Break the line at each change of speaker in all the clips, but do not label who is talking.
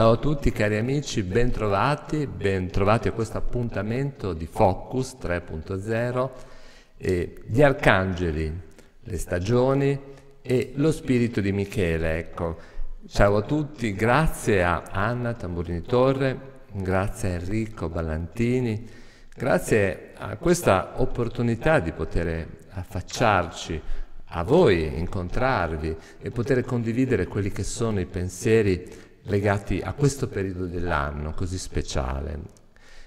Ciao a tutti cari amici, bentrovati, bentrovati a questo appuntamento di Focus 3.0 eh, gli arcangeli, le stagioni e lo spirito di Michele, ecco. Ciao a tutti, grazie a Anna Tamburini Torre, grazie a Enrico Ballantini, grazie a questa opportunità di poter affacciarci a voi, incontrarvi e poter condividere quelli che sono i pensieri legati a questo periodo dell'anno così speciale,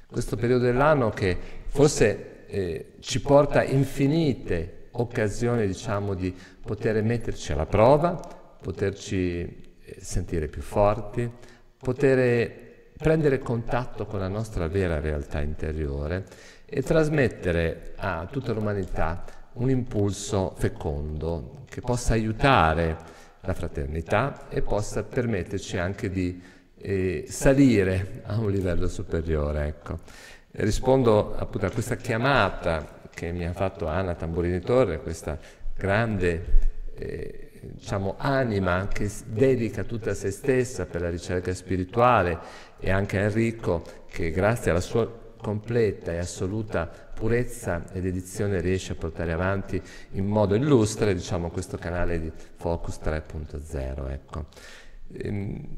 questo periodo dell'anno che forse eh, ci porta infinite occasioni diciamo, di poter metterci alla prova, poterci eh, sentire più forti, poter eh, prendere contatto con la nostra vera realtà interiore e trasmettere a tutta l'umanità un impulso fecondo che possa aiutare la fraternità e possa permetterci anche di eh, salire a un livello superiore. Ecco. Rispondo appunto a questa chiamata che mi ha fatto Anna Tamburini Torre, questa grande eh, diciamo, anima che dedica tutta se stessa per la ricerca spirituale e anche a Enrico che grazie alla sua completa e assoluta purezza ed edizione riesce a portare avanti in modo illustre diciamo, questo canale di Focus 3.0. Ecco. Ehm,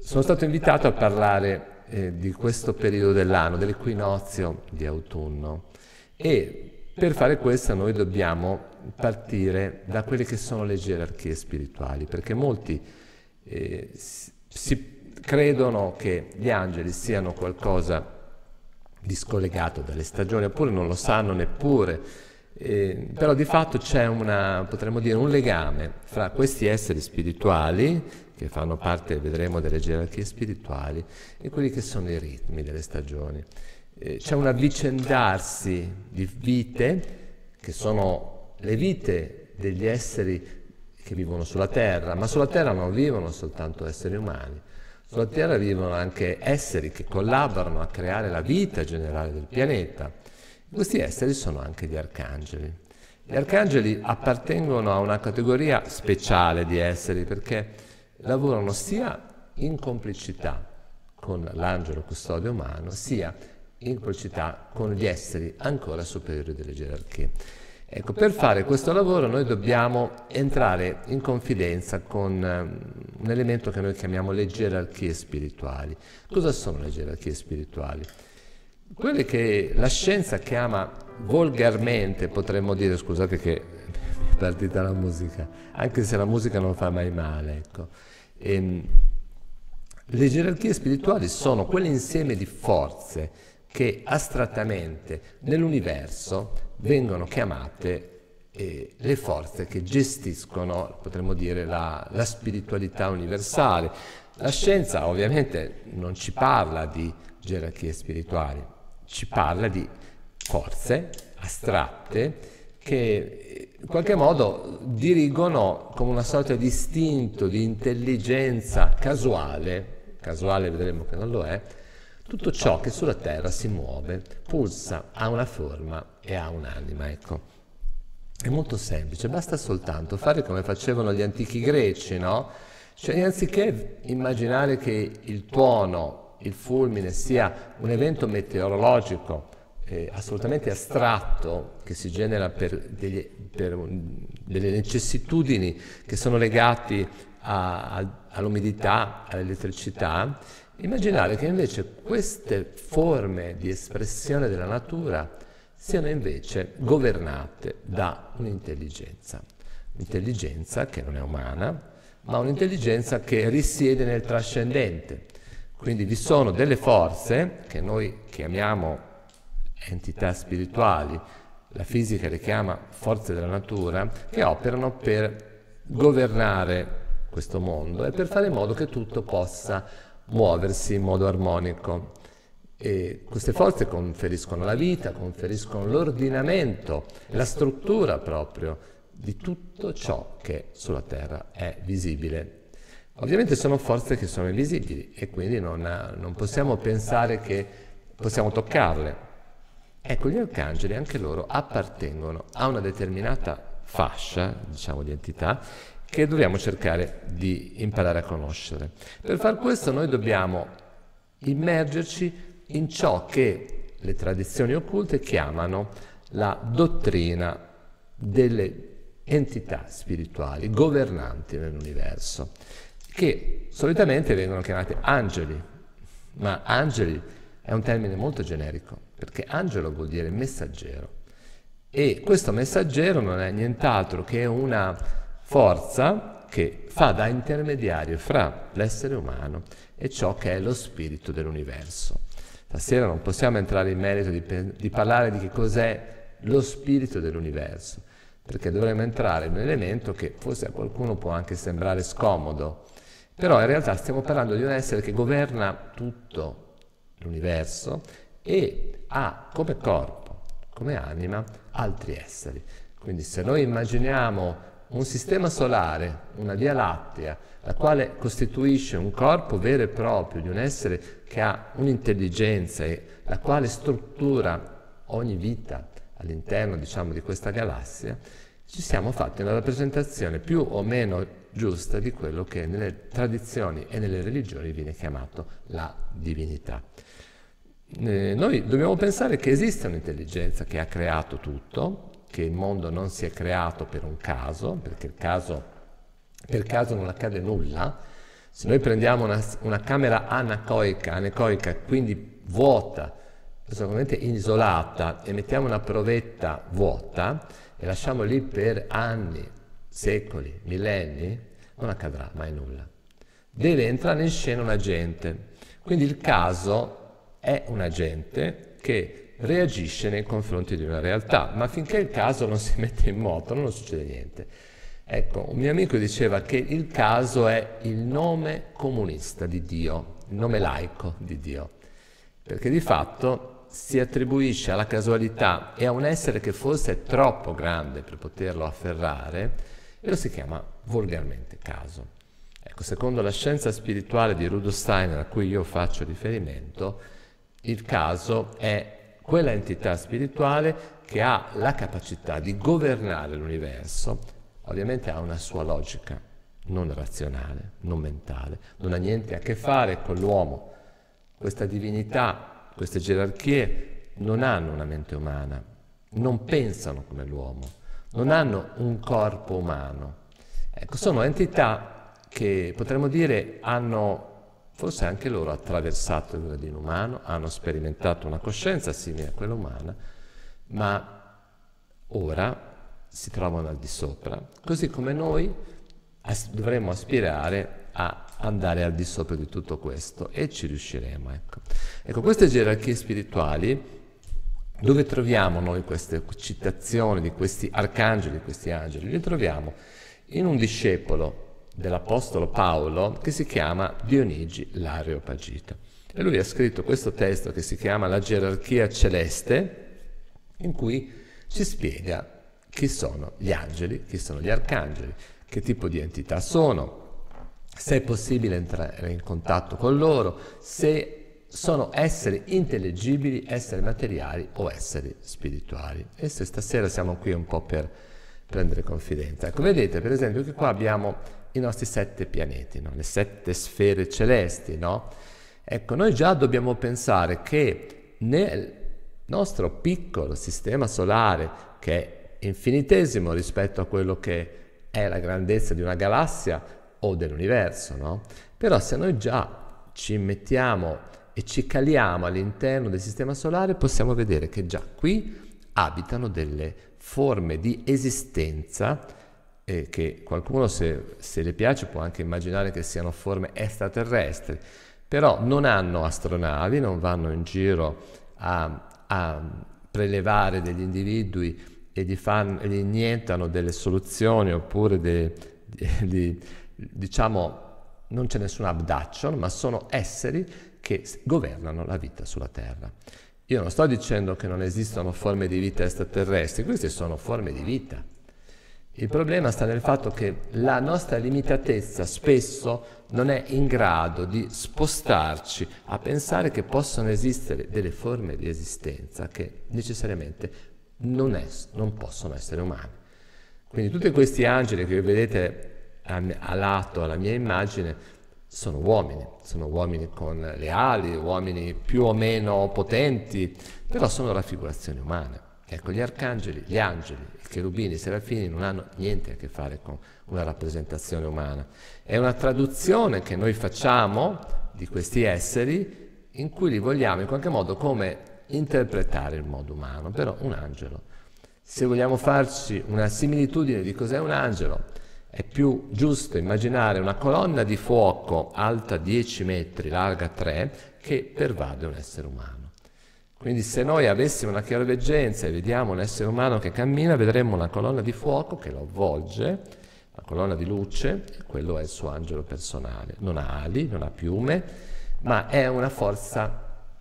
sono stato invitato a parlare eh, di questo periodo dell'anno, dell'equinozio di autunno e per fare questo noi dobbiamo partire da quelle che sono le gerarchie spirituali, perché molti eh, si credono che gli angeli siano qualcosa discollegato dalle stagioni, oppure non lo sanno neppure. Eh, però di fatto c'è una, potremmo dire, un legame fra questi esseri spirituali, che fanno parte, vedremo, delle gerarchie spirituali, e quelli che sono i ritmi delle stagioni. Eh, c'è un avvicendarsi di vite, che sono le vite degli esseri che vivono sulla Terra, ma sulla Terra non vivono soltanto esseri umani, sulla Terra vivono anche esseri che collaborano a creare la vita generale del pianeta. Questi esseri sono anche gli arcangeli. Gli arcangeli appartengono a una categoria speciale di esseri perché lavorano sia in complicità con l'angelo custode umano, sia in complicità con gli esseri ancora superiori delle gerarchie. Ecco, per fare questo lavoro noi dobbiamo entrare in confidenza con ehm, un elemento che noi chiamiamo le gerarchie spirituali. Cosa sono le gerarchie spirituali? Quelle che la scienza chiama volgarmente, potremmo dire, scusate che mi è partita la musica, anche se la musica non fa mai male, ecco. E, ehm, le gerarchie spirituali sono quell'insieme di forze che astrattamente nell'universo vengono chiamate eh, le forze che gestiscono, potremmo dire, la, la spiritualità universale. La scienza ovviamente non ci parla di gerarchie spirituali, ci parla di forze astratte che eh, in qualche modo dirigono come una sorta di istinto, di intelligenza casuale, casuale vedremo che non lo è, tutto ciò che sulla terra si muove, pulsa, ha una forma e ha un'anima, ecco. È molto semplice, basta soltanto fare come facevano gli antichi greci, no? Cioè, anziché immaginare che il tuono, il fulmine, sia un evento meteorologico eh, assolutamente astratto che si genera per, degli, per un, delle necessitudini che sono legate all'umidità, all'elettricità, immaginare che invece queste forme di espressione della natura siano invece governate da un'intelligenza, un'intelligenza che non è umana, ma un'intelligenza che risiede nel trascendente. Quindi vi sono delle forze che noi chiamiamo entità spirituali, la fisica le chiama forze della natura, che operano per governare questo mondo e per fare in modo che tutto possa muoversi in modo armonico. E queste forze conferiscono la vita, conferiscono l'ordinamento, la struttura proprio di tutto ciò che sulla Terra è visibile. Ovviamente sono forze che sono invisibili e quindi non, ha, non possiamo pensare che possiamo toccarle. Ecco, gli arcangeli anche loro appartengono a una determinata fascia, diciamo, di entità che dobbiamo cercare di imparare a conoscere. Per far questo noi dobbiamo immergerci in ciò che le tradizioni occulte chiamano la dottrina delle entità spirituali governanti nell'universo, che solitamente vengono chiamate angeli, ma angeli è un termine molto generico, perché angelo vuol dire messaggero. E questo messaggero non è nient'altro che una forza che fa da intermediario fra l'essere umano e ciò che è lo spirito dell'universo. Stasera non possiamo entrare in merito di, di parlare di che cos'è lo spirito dell'universo, perché dovremmo entrare in un elemento che forse a qualcuno può anche sembrare scomodo, però in realtà stiamo parlando di un essere che governa tutto l'universo e ha come corpo, come anima, altri esseri. Quindi se noi immaginiamo un sistema solare, una Via Lattea, la quale costituisce un corpo vero e proprio di un essere che ha un'intelligenza e la quale struttura ogni vita all'interno diciamo, di questa galassia, ci siamo fatti una rappresentazione più o meno giusta di quello che nelle tradizioni e nelle religioni viene chiamato la divinità. Eh, noi dobbiamo pensare che esiste un'intelligenza che ha creato tutto, che il mondo non si è creato per un caso, perché il caso, per caso non accade nulla. Se noi prendiamo una, una camera anacoica, anecoica, quindi vuota, assolutamente isolata, e mettiamo una provetta vuota e lasciamo lì per anni, secoli, millenni, non accadrà mai nulla. Deve entrare in scena un agente. Quindi il caso è un agente che reagisce nei confronti di una realtà, ma finché il caso non si mette in moto non succede niente. Ecco, un mio amico diceva che il caso è il nome comunista di Dio, il nome laico di Dio, perché di fatto si attribuisce alla casualità e a un essere che forse è troppo grande per poterlo afferrare e lo si chiama volgarmente caso. Ecco, secondo la scienza spirituale di Rudolf Steiner a cui io faccio riferimento, il caso è quella entità spirituale che ha la capacità di governare l'universo, ovviamente ha una sua logica, non razionale, non mentale, non ha niente a che fare con l'uomo. Questa divinità, queste gerarchie non hanno una mente umana, non pensano come l'uomo, non hanno un corpo umano. Ecco, sono entità che potremmo dire hanno forse anche loro attraversato il gradino umano, hanno sperimentato una coscienza simile a quella umana, ma ora si trovano al di sopra, così come noi as- dovremmo aspirare a andare al di sopra di tutto questo e ci riusciremo. Ecco, ecco queste gerarchie spirituali, dove troviamo noi queste citazioni di questi arcangeli, di questi angeli? Le troviamo in un discepolo dell'Apostolo Paolo che si chiama Dionigi l'Areopagita. E lui ha scritto questo testo che si chiama La gerarchia celeste, in cui ci spiega chi sono gli angeli, chi sono gli arcangeli, che tipo di entità sono, se è possibile entrare in contatto con loro, se sono esseri intellegibili, esseri materiali o esseri spirituali. E se stasera siamo qui un po' per prendere confidenza. Ecco, vedete per esempio che qua abbiamo i nostri sette pianeti, no? le sette sfere celesti, no? Ecco, noi già dobbiamo pensare che nel nostro piccolo sistema solare, che è infinitesimo rispetto a quello che è la grandezza di una galassia o dell'universo, no? Però se noi già ci mettiamo e ci caliamo all'interno del sistema solare, possiamo vedere che già qui abitano delle forme di esistenza e che qualcuno se, se le piace può anche immaginare che siano forme extraterrestri, però non hanno astronavi, non vanno in giro a, a prelevare degli individui e gli, fan, gli iniettano delle soluzioni oppure dei, dei, diciamo non c'è nessuna abduction, ma sono esseri che governano la vita sulla Terra. Io non sto dicendo che non esistono forme di vita extraterrestri, queste sono forme di vita il problema sta nel fatto che la nostra limitatezza spesso non è in grado di spostarci a pensare che possono esistere delle forme di esistenza che necessariamente non, è, non possono essere umane. Quindi tutti questi angeli che vedete a, a lato alla mia immagine sono uomini, sono uomini con le ali, uomini più o meno potenti, però sono raffigurazioni umane. Ecco, gli arcangeli, gli angeli, i cherubini, i serafini non hanno niente a che fare con una rappresentazione umana. È una traduzione che noi facciamo di questi esseri in cui li vogliamo in qualche modo come interpretare in modo umano, però un angelo. Se vogliamo farci una similitudine di cos'è un angelo, è più giusto immaginare una colonna di fuoco alta 10 metri, larga 3, che pervade un essere umano. Quindi se noi avessimo una chiaroveggenza e vediamo l'essere umano che cammina, vedremmo una colonna di fuoco che lo avvolge, la colonna di luce, quello è il suo angelo personale. Non ha ali, non ha piume, ma è una forza,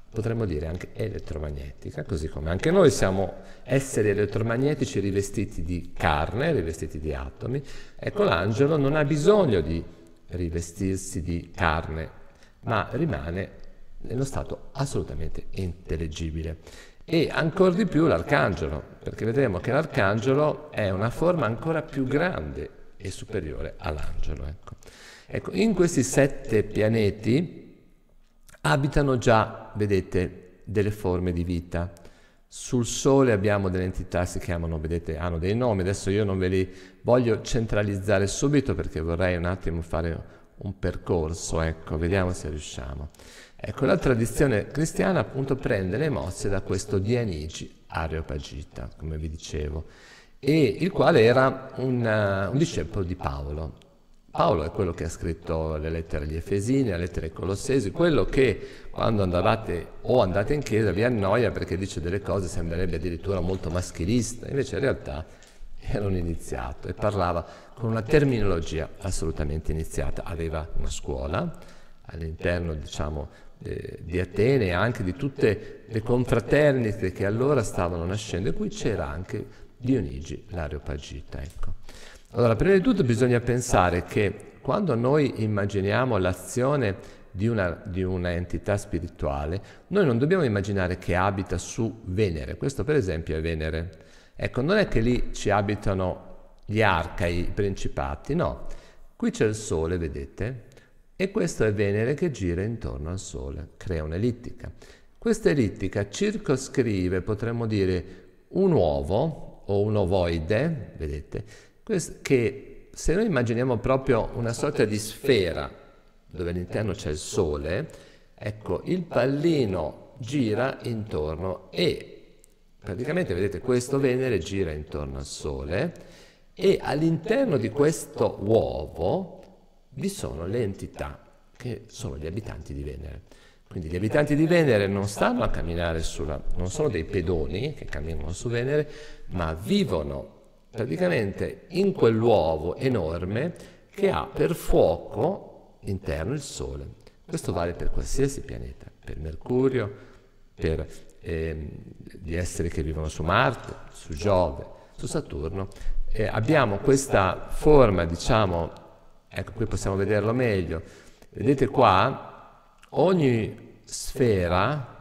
potremmo dire, anche elettromagnetica, così come anche noi siamo esseri elettromagnetici rivestiti di carne, rivestiti di atomi. Ecco, l'angelo non ha bisogno di rivestirsi di carne, ma rimane nello stato assolutamente intelligibile. E ancora di più l'arcangelo, perché vedremo che l'arcangelo è una forma ancora più grande e superiore all'angelo. Ecco. Ecco, in questi sette pianeti abitano già, vedete, delle forme di vita. Sul Sole abbiamo delle entità, si chiamano, vedete, hanno dei nomi, adesso io non ve li voglio centralizzare subito perché vorrei un attimo fare un percorso, ecco, vediamo se riusciamo. Ecco, la tradizione cristiana appunto prende le mosse da questo Dianigi Areopagita, come vi dicevo, e il quale era un, uh, un discepolo di Paolo. Paolo è quello che ha scritto le lettere agli Efesini, le lettere ai Colossesi, quello che quando andavate o andate in chiesa vi annoia perché dice delle cose, sembrerebbe addirittura molto maschilista, invece in realtà era un iniziato e parlava con una terminologia assolutamente iniziata. Aveva una scuola all'interno, diciamo, eh, di Atene e anche di tutte le confraternite che allora stavano nascendo, e qui c'era anche Dionigi l'Areopagita. Ecco. Allora, prima di tutto bisogna pensare che quando noi immaginiamo l'azione di una, di una, entità spirituale, noi non dobbiamo immaginare che abita su Venere. Questo per esempio è Venere. Ecco, non è che lì ci abitano gli arcai, i principati, no. Qui c'è il Sole, vedete? E questo è Venere che gira intorno al Sole, crea un'ellittica. Questa ellittica circoscrive, potremmo dire, un uovo o un ovoide, vedete, che se noi immaginiamo proprio una sorta di sfera dove all'interno c'è il Sole, ecco, il pallino gira intorno e praticamente vedete questo Venere gira intorno al Sole e all'interno di questo uovo vi sono le entità che sono gli abitanti di Venere. Quindi gli abitanti di Venere non stanno a camminare sulla, non sono dei pedoni che camminano su Venere, ma vivono praticamente in quell'uovo enorme che ha per fuoco interno il Sole. Questo vale per qualsiasi pianeta, per Mercurio, per gli ehm, esseri che vivono su Marte, su Giove, su Saturno, eh, abbiamo questa forma, diciamo, ecco qui possiamo vederlo meglio, vedete qua, ogni sfera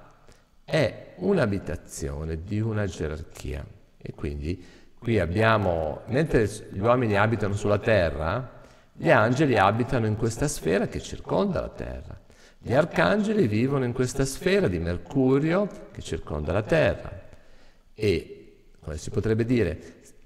è un'abitazione di una gerarchia e quindi qui abbiamo, mentre gli uomini abitano sulla Terra, gli angeli abitano in questa sfera che circonda la Terra. Gli arcangeli vivono in questa sfera di mercurio che circonda la Terra e, come si potrebbe dire,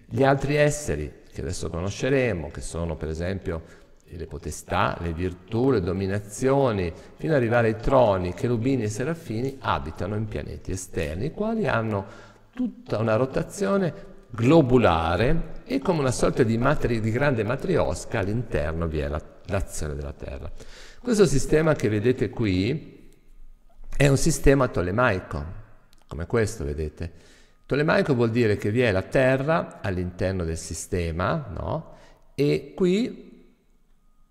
gli altri esseri che adesso conosceremo, che sono per esempio le potestà, le virtù, le dominazioni, fino ad arrivare ai troni, cherubini e serafini, abitano in pianeti esterni, i quali hanno tutta una rotazione globulare e come una sorta di, matri, di grande matriosca all'interno vi è la, l'azione della Terra. Questo sistema che vedete qui è un sistema tolemaico, come questo vedete. Tolemaico vuol dire che vi è la Terra all'interno del sistema, no? E qui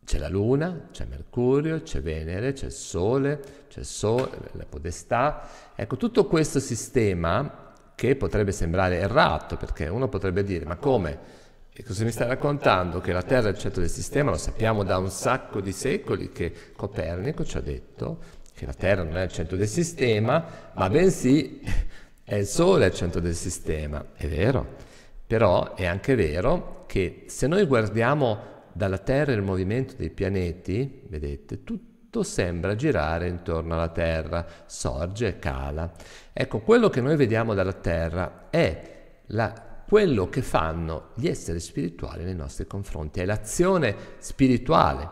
c'è la Luna, c'è Mercurio, c'è Venere, c'è il Sole, c'è il Sole, la Podestà. Ecco, tutto questo sistema che potrebbe sembrare errato, perché uno potrebbe dire, ma come? E cosa mi stai raccontando? Che la Terra è il centro del sistema, lo sappiamo da un sacco di secoli che Copernico ci ha detto che la Terra non è il centro del sistema, ma bensì è il Sole il centro del sistema. È vero, però è anche vero che se noi guardiamo dalla Terra il movimento dei pianeti, vedete, tutto sembra girare intorno alla Terra, sorge e cala. Ecco, quello che noi vediamo dalla Terra è la quello che fanno gli esseri spirituali nei nostri confronti, è l'azione spirituale.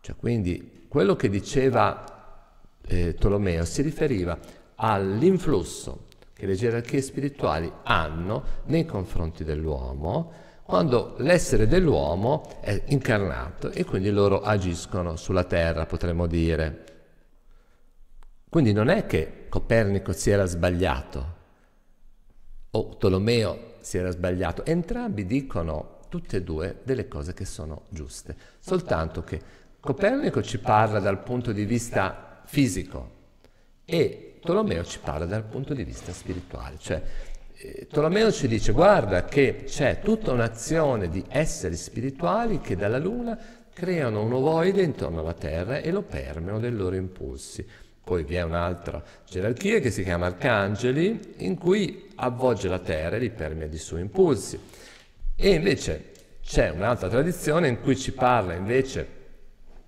Cioè, quindi quello che diceva eh, Tolomeo si riferiva all'influsso che le gerarchie spirituali hanno nei confronti dell'uomo quando l'essere dell'uomo è incarnato e quindi loro agiscono sulla terra, potremmo dire. Quindi non è che Copernico si era sbagliato o Tolomeo si era sbagliato. Entrambi dicono tutte e due delle cose che sono giuste, soltanto che Copernico ci parla dal punto di vista fisico e Tolomeo ci parla dal punto di vista spirituale, cioè eh, Tolomeo ci dice guarda che c'è tutta un'azione di esseri spirituali che dalla Luna creano un ovoide intorno alla Terra e lo permeano dei loro impulsi. Poi vi è un'altra gerarchia che si chiama Arcangeli, in cui avvolge la terra e li permea di suoi impulsi. E invece c'è un'altra tradizione in cui ci parla invece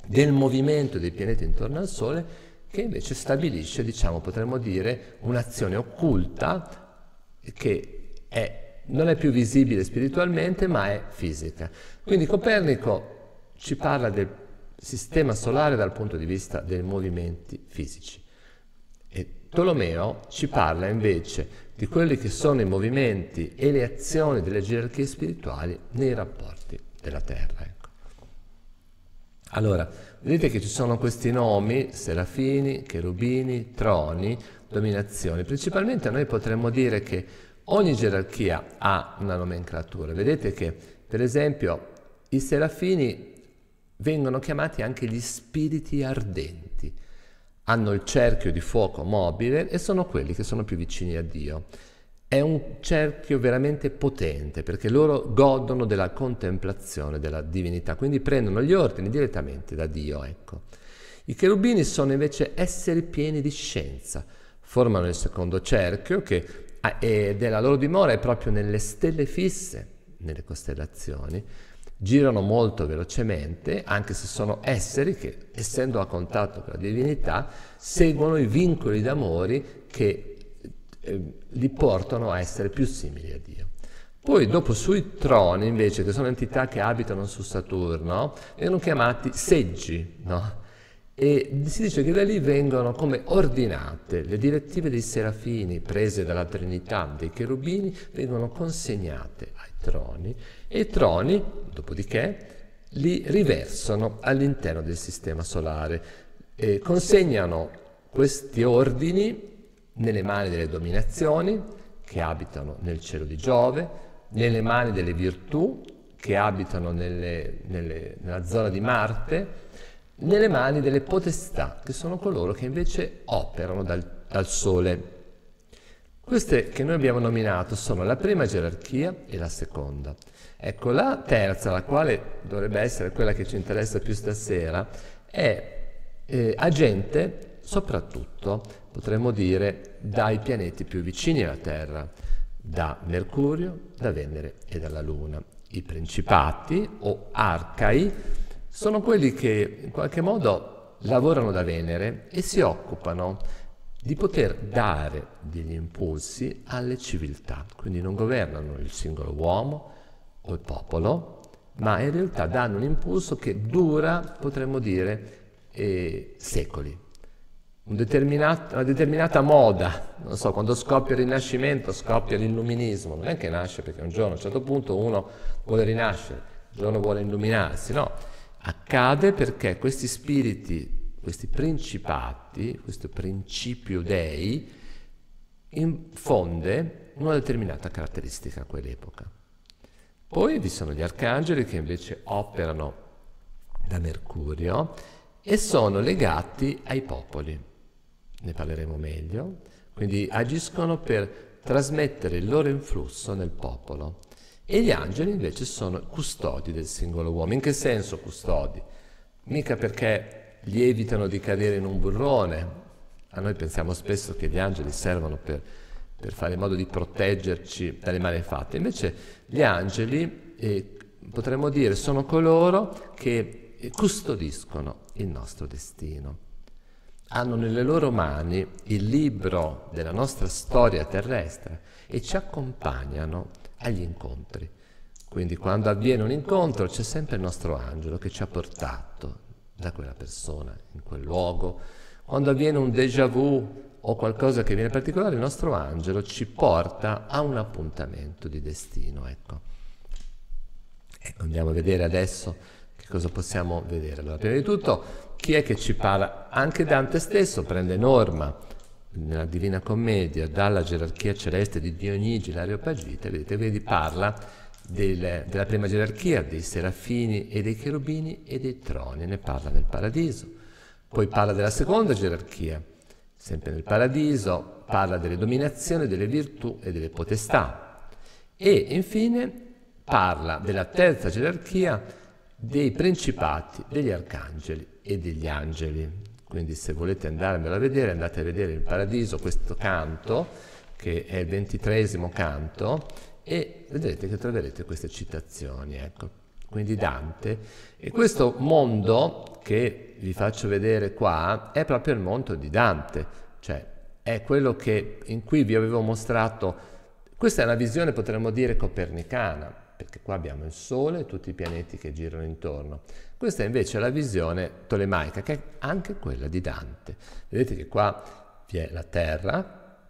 del movimento dei pianeti intorno al Sole, che invece stabilisce, diciamo, potremmo dire, un'azione occulta che è, non è più visibile spiritualmente, ma è fisica. Quindi Copernico ci parla del sistema solare dal punto di vista dei movimenti fisici. E Tolomeo ci parla invece di quelli che sono i movimenti e le azioni delle gerarchie spirituali nei rapporti della Terra. Ecco. Allora, vedete che ci sono questi nomi, serafini, cherubini, troni, dominazioni. Principalmente noi potremmo dire che ogni gerarchia ha una nomenclatura. Vedete che, per esempio, i serafini Vengono chiamati anche gli spiriti ardenti. Hanno il cerchio di fuoco mobile e sono quelli che sono più vicini a Dio. È un cerchio veramente potente perché loro godono della contemplazione della divinità, quindi prendono gli ordini direttamente da Dio. Ecco. I cherubini sono invece esseri pieni di scienza, formano il secondo cerchio che ah, è la loro dimora è proprio nelle stelle fisse, nelle costellazioni, girano molto velocemente, anche se sono esseri che, essendo a contatto con la divinità, seguono i vincoli d'amore che eh, li portano a essere più simili a Dio. Poi dopo sui troni invece, che sono entità che abitano su Saturno, erano chiamati seggi, no? e si dice che da lì vengono come ordinate le direttive dei serafini prese dalla Trinità dei cherubini, vengono consegnate ai troni e i troni, dopodiché, li riversano all'interno del sistema solare e consegnano questi ordini nelle mani delle dominazioni che abitano nel cielo di Giove, nelle mani delle virtù che abitano nelle, nelle, nella zona di Marte, nelle mani delle potestà, che sono coloro che invece operano dal, dal sole. Queste che noi abbiamo nominato sono la prima gerarchia e la seconda. Ecco, la terza, la quale dovrebbe essere quella che ci interessa più stasera, è eh, agente soprattutto, potremmo dire, dai pianeti più vicini alla Terra, da Mercurio, da Venere e dalla Luna. I principati o arcai sono quelli che in qualche modo lavorano da Venere e si occupano di poter dare degli impulsi alle civiltà, quindi non governano il singolo uomo o il popolo, ma in realtà danno un impulso che dura, potremmo dire, eh, secoli. Un una determinata moda, non so, quando scoppia il Rinascimento scoppia l'illuminismo, non è che nasce perché un giorno a un certo punto uno
vuole rinascere,
un giorno vuole illuminarsi, no, Accade perché questi spiriti, questi principati, questo principio dei, infonde una determinata caratteristica a quell'epoca. Poi vi sono gli arcangeli che invece operano da Mercurio e sono legati ai popoli. Ne parleremo meglio. Quindi agiscono per trasmettere il loro influsso nel popolo. E gli angeli invece sono custodi del singolo uomo. In che senso custodi? Mica perché gli evitano di cadere in un burrone. A noi pensiamo spesso che gli angeli servano per, per fare in modo di proteggerci dalle malefatte. Invece gli angeli, eh, potremmo dire, sono coloro che eh, custodiscono il nostro destino. Hanno nelle loro mani il libro della nostra storia terrestre e ci accompagnano agli incontri. Quindi quando avviene un incontro c'è sempre il nostro angelo che ci ha portato da quella persona in quel luogo. Quando avviene un déjà vu o qualcosa che viene particolare, il nostro angelo ci porta a un appuntamento di destino. Ecco. ecco andiamo a vedere adesso che cosa possiamo vedere. Allora, prima di tutto, chi è che ci parla? Anche Dante stesso prende norma nella Divina Commedia, dalla gerarchia celeste di Dionigi l'Areopagita, vedete, vedi, parla del, della prima gerarchia, dei serafini e dei cherubini e dei troni, ne parla nel paradiso. Poi parla della seconda gerarchia, sempre nel paradiso, parla delle dominazioni, delle virtù e delle potestà. E infine parla della terza gerarchia dei principati, degli arcangeli e degli angeli. Quindi se volete andarmelo a vedere, andate a vedere il paradiso, questo canto, che è il ventitreesimo canto, e vedrete che troverete queste citazioni, ecco. quindi Dante. E questo mondo che vi faccio vedere qua è proprio il mondo di Dante, cioè è quello che, in cui vi avevo mostrato, questa è una visione potremmo dire copernicana, perché qua abbiamo il Sole e tutti i pianeti che girano intorno. Questa è invece la visione tolemaica, che è anche quella di Dante. Vedete che qua vi è la Terra,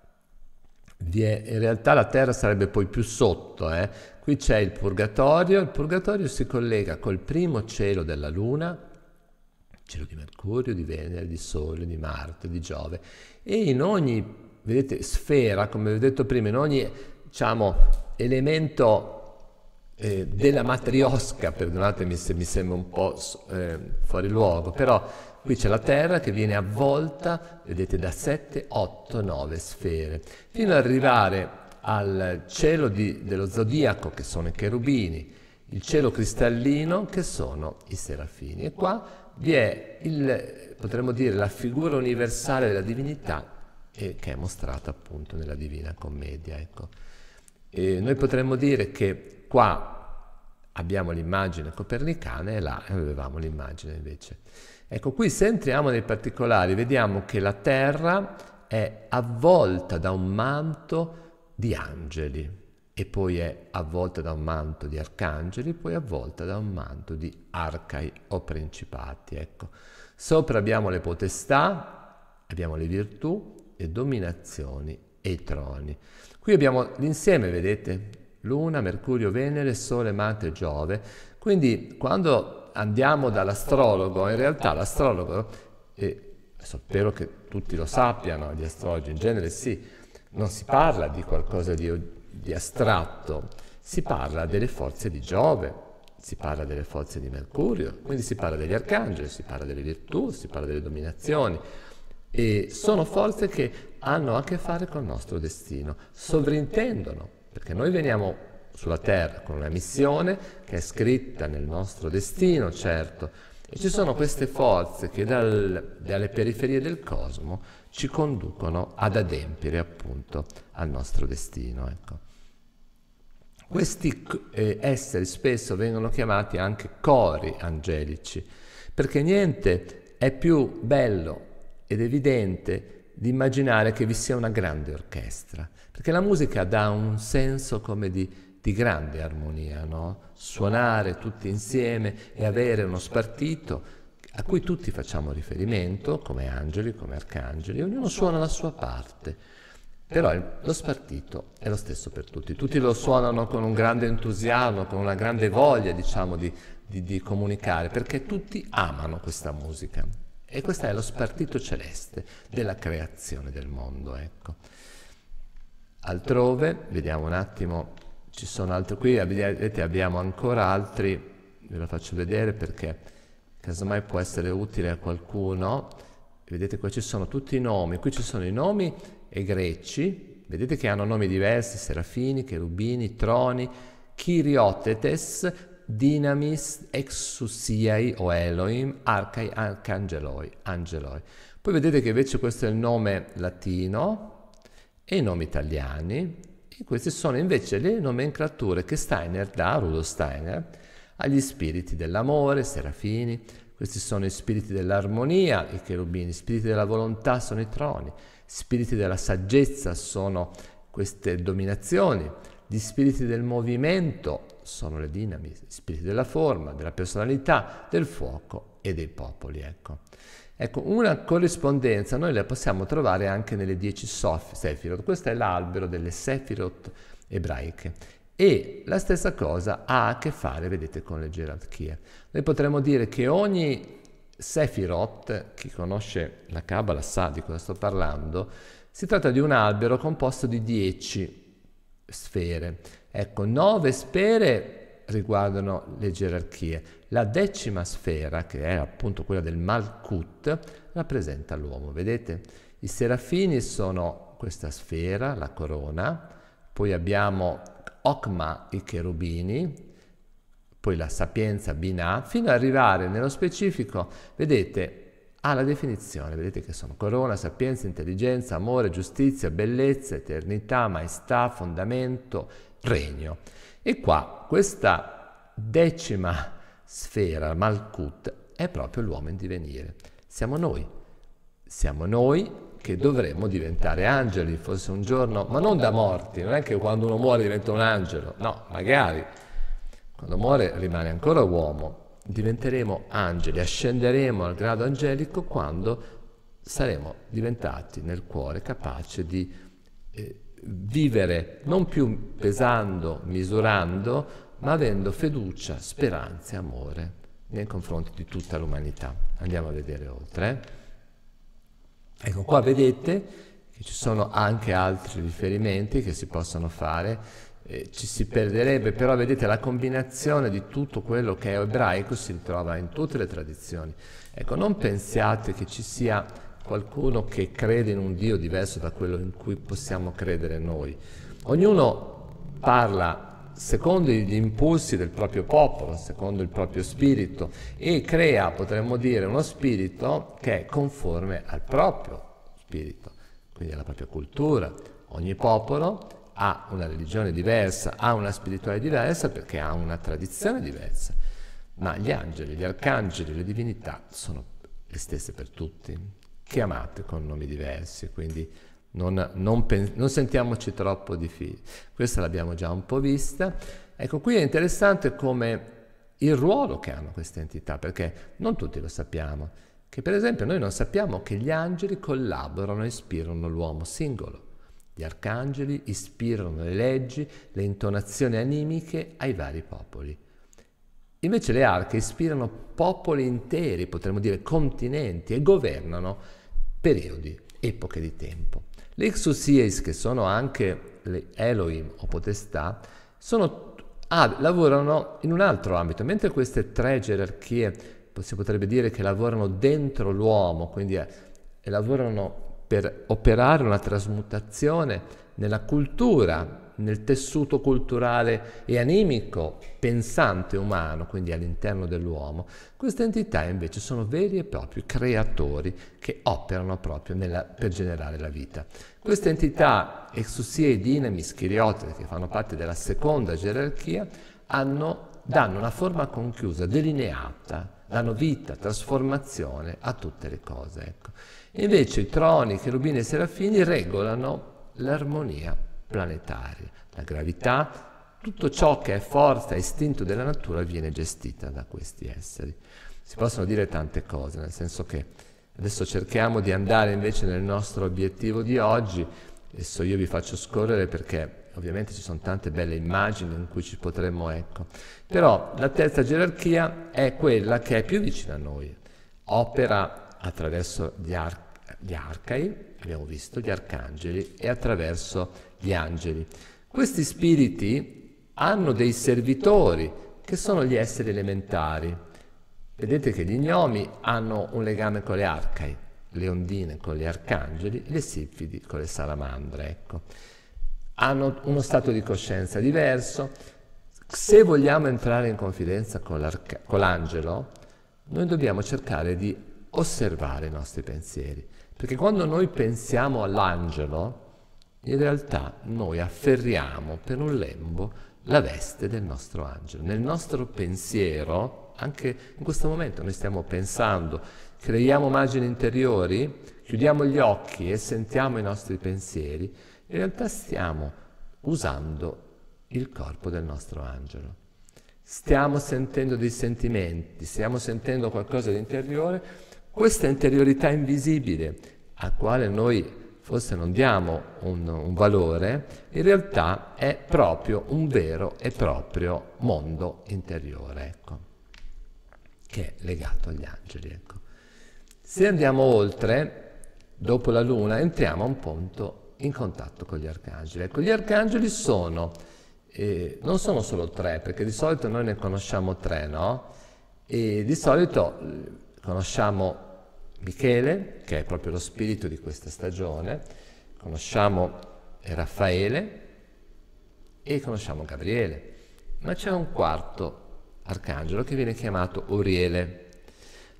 è, in realtà la Terra sarebbe poi più sotto, eh? qui c'è il Purgatorio, il Purgatorio si collega col primo cielo della Luna, cielo di Mercurio, di Venere, di Sole, di Marte, di Giove, e in ogni vedete, sfera, come vi ho detto prima, in ogni diciamo, elemento eh, della matriosca, perdonatemi se mi sembra un po' eh, fuori luogo, però qui c'è la Terra che viene avvolta, vedete, da 7, 8, 9 sfere, fino ad arrivare al cielo di, dello zodiaco che sono i cherubini, il cielo cristallino che sono i serafini. E qua vi è, il, potremmo dire, la figura universale della divinità eh, che è mostrata appunto nella Divina Commedia. Ecco. noi potremmo dire che Qua abbiamo l'immagine copernicana e là avevamo l'immagine invece. Ecco, qui se entriamo nei particolari vediamo che la Terra è avvolta da un manto di angeli e poi è avvolta da un manto di arcangeli, poi avvolta da un manto di arcai o principati. Ecco. Sopra abbiamo le potestà, abbiamo le virtù, le dominazioni e i troni. Qui abbiamo l'insieme, vedete, Luna, Mercurio, Venere, Sole, Marte e Giove. Quindi quando andiamo dall'astrologo, in realtà l'astrologo, e spero che tutti lo sappiano, gli astrologi in genere sì, non si parla di qualcosa di, di astratto, si parla delle forze di Giove, si parla delle forze di Mercurio, quindi si parla degli arcangeli, si parla delle virtù, si parla delle dominazioni. E sono forze che hanno a che fare col nostro destino, sovrintendono perché noi veniamo sulla Terra con una missione che è scritta nel nostro destino, certo, e ci sono queste forze che dal, dalle periferie del cosmo ci conducono ad adempiere appunto al nostro destino. Ecco. Questi eh, esseri spesso vengono chiamati anche cori angelici, perché niente è più bello ed evidente di immaginare che vi sia una grande orchestra perché la musica dà un senso come di, di grande armonia, no? Suonare tutti insieme e avere uno spartito a cui tutti facciamo riferimento, come angeli, come arcangeli, ognuno suona la sua parte. Però lo spartito è lo stesso per tutti, tutti lo suonano con un grande entusiasmo, con una grande voglia diciamo, di, di, di, comunicare, perché tutti amano questa musica. E questo è lo spartito celeste della creazione del mondo. Ecco. Altrove, vediamo un attimo, ci sono altri qui, vedete abbiamo ancora altri, ve lo faccio vedere perché casomai può essere utile a qualcuno. Vedete qua ci sono tutti i nomi, qui ci sono i nomi e greci, vedete che hanno nomi diversi, serafini, cherubini, troni, kiriotetes, dinamis, Exusiai o Elohim, Arcai, Arcangeloi, Angeloi. Poi vedete che invece questo è il nome latino, e i nomi italiani, e queste sono invece le nomenclature che Steiner dà, Rudolf Steiner, agli spiriti dell'amore, serafini, questi sono i spiriti dell'armonia, i cherubini, spiriti della volontà sono i troni, spiriti della saggezza sono queste dominazioni, gli spiriti del movimento sono le dinami, spiriti della forma, della personalità, del fuoco e dei popoli. Ecco. Ecco, una corrispondenza noi la possiamo trovare anche nelle 10 Sefirot. Questo è l'albero delle Sefirot ebraiche. E la stessa cosa ha a che fare, vedete, con le gerarchie. Noi potremmo dire che ogni Sefirot, chi conosce la Kabbalah sa di cosa sto parlando, si tratta di un albero composto di 10 sfere. Ecco, 9 sfere riguardano le gerarchie. La decima sfera, che è appunto quella del Malkut, rappresenta l'uomo. Vedete? I serafini sono questa sfera, la corona, poi abbiamo Okma, i cherubini, poi la sapienza Binah, fino ad arrivare nello specifico, vedete, alla definizione, vedete che sono corona, sapienza, intelligenza, amore, giustizia, bellezza, eternità, maestà, fondamento, regno. E qua questa decima sfera, Malkut, è proprio l'uomo in divenire. Siamo noi. Siamo noi che dovremmo diventare angeli, forse un giorno, ma non da morti, non è che quando uno muore diventa un angelo, no, magari. Quando muore rimane ancora uomo, diventeremo angeli, ascenderemo al grado angelico quando saremo diventati nel cuore capaci di eh, vivere non più pesando, misurando, ma avendo fiducia, speranza e amore nei confronti di tutta l'umanità. Andiamo a vedere oltre. Ecco qua vedete che ci sono anche altri riferimenti che si possono fare eh, ci si perderebbe, però vedete la combinazione di tutto quello che è ebraico si ritrova in tutte le tradizioni. Ecco, non pensiate che ci sia qualcuno che crede in un Dio diverso da quello in cui possiamo credere noi. Ognuno parla secondo gli impulsi del proprio popolo, secondo il proprio spirito e crea, potremmo dire, uno spirito che è conforme al proprio spirito, quindi alla propria cultura. Ogni popolo ha una religione diversa, ha una spirituale diversa perché ha una tradizione diversa, ma gli angeli, gli arcangeli, le divinità sono le stesse per tutti chiamate con nomi diversi, quindi non, non, pen- non sentiamoci troppo difficili. Questa l'abbiamo già un po' vista. Ecco, qui è interessante come il ruolo che hanno queste entità, perché non tutti lo sappiamo, che per esempio noi non sappiamo che gli angeli collaborano e ispirano l'uomo singolo. Gli arcangeli ispirano le leggi, le intonazioni animiche ai vari popoli. Invece le arche ispirano popoli interi, potremmo dire continenti, e governano periodi, epoche di tempo. Le exousies, che sono anche le Elohim o potestà, sono, ah, lavorano in un altro ambito, mentre queste tre gerarchie si potrebbe dire che lavorano dentro l'uomo, quindi eh, lavorano per operare una trasmutazione nella cultura nel tessuto culturale e animico pensante umano, quindi all'interno dell'uomo, queste entità invece sono veri e propri creatori che operano proprio nella, per generare la vita. Queste entità, Exousie, Dynamis, Chiriote, che fanno parte della seconda gerarchia, hanno, danno una forma conchiusa, delineata, danno vita, trasformazione a tutte le cose. Ecco. Invece i troni, i cherubini e i serafini regolano l'armonia planetaria. La gravità, tutto ciò che è forza e istinto della natura viene gestita da questi esseri. Si possono dire tante cose, nel senso che adesso cerchiamo di andare invece nel nostro obiettivo di oggi. Adesso io vi faccio scorrere perché ovviamente ci sono tante belle immagini in cui ci potremmo, ecco. Però la terza gerarchia è quella che è più vicina a noi, opera attraverso gli, ar- gli arcai, abbiamo visto, gli arcangeli e attraverso gli angeli. Questi spiriti hanno dei servitori che sono gli esseri elementari. Vedete che gli gnomi hanno un legame con le arcai, le ondine con gli arcangeli, le sifidi con le salamandre. Ecco. Hanno uno stato di coscienza diverso. Se vogliamo entrare in confidenza con, con l'angelo, noi dobbiamo cercare di osservare i nostri pensieri. Perché quando noi pensiamo all'angelo, in realtà noi afferriamo per un lembo la veste del nostro angelo. Nel nostro pensiero, anche in questo momento noi stiamo pensando, creiamo immagini interiori, chiudiamo gli occhi e sentiamo i nostri pensieri, in realtà stiamo usando il corpo del nostro angelo. Stiamo sentendo dei sentimenti, stiamo sentendo qualcosa di interiore questa interiorità invisibile, a quale noi forse non diamo un, un valore, in realtà è proprio un vero e proprio mondo interiore, ecco, che è legato agli angeli. Ecco. Se andiamo oltre, dopo la Luna, entriamo a un punto in contatto con gli arcangeli. Ecco, gli arcangeli sono, eh, non sono solo tre, perché di solito noi ne conosciamo tre, no? E di solito Conosciamo Michele, che è proprio lo spirito di questa stagione, conosciamo Raffaele e conosciamo Gabriele, ma c'è un quarto arcangelo che viene chiamato Uriele.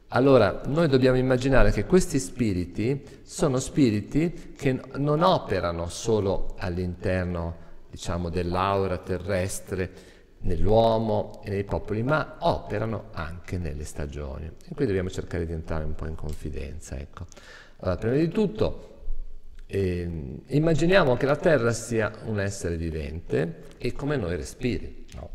Allora, noi dobbiamo immaginare che questi spiriti sono spiriti che non operano solo all'interno, diciamo, dell'aura terrestre, nell'uomo e nei popoli, ma operano anche nelle stagioni. E qui dobbiamo cercare di entrare un po' in confidenza. Ecco. Allora, prima di tutto, eh, immaginiamo che la Terra sia un essere vivente e come noi respiri. No?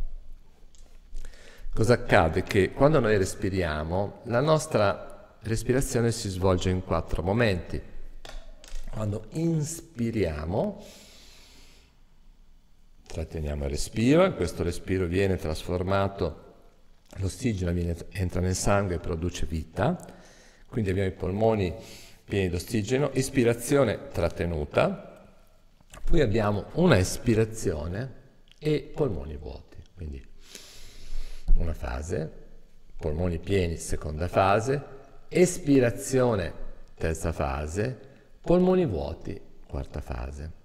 Cosa accade? Che quando noi respiriamo, la nostra respirazione si svolge in quattro momenti. Quando inspiriamo, Tratteniamo il respiro, questo respiro viene trasformato, l'ossigeno viene, entra nel sangue e produce vita, quindi abbiamo i polmoni pieni di ossigeno, ispirazione trattenuta, poi abbiamo una espirazione e polmoni vuoti, quindi una fase, polmoni pieni, seconda fase, espirazione, terza fase, polmoni vuoti, quarta fase.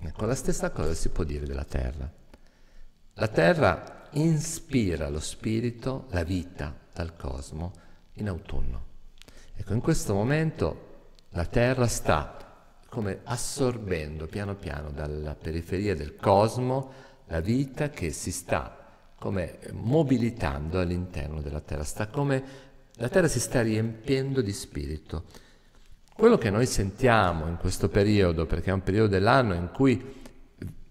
Ecco, la stessa cosa si può dire della terra. La terra inspira lo spirito, la vita dal cosmo in autunno. Ecco, in questo momento la terra sta come assorbendo piano piano dalla periferia del cosmo la vita che si sta come mobilitando all'interno della terra, sta come la terra si sta riempiendo di spirito quello che noi sentiamo in questo periodo, perché è un periodo dell'anno in cui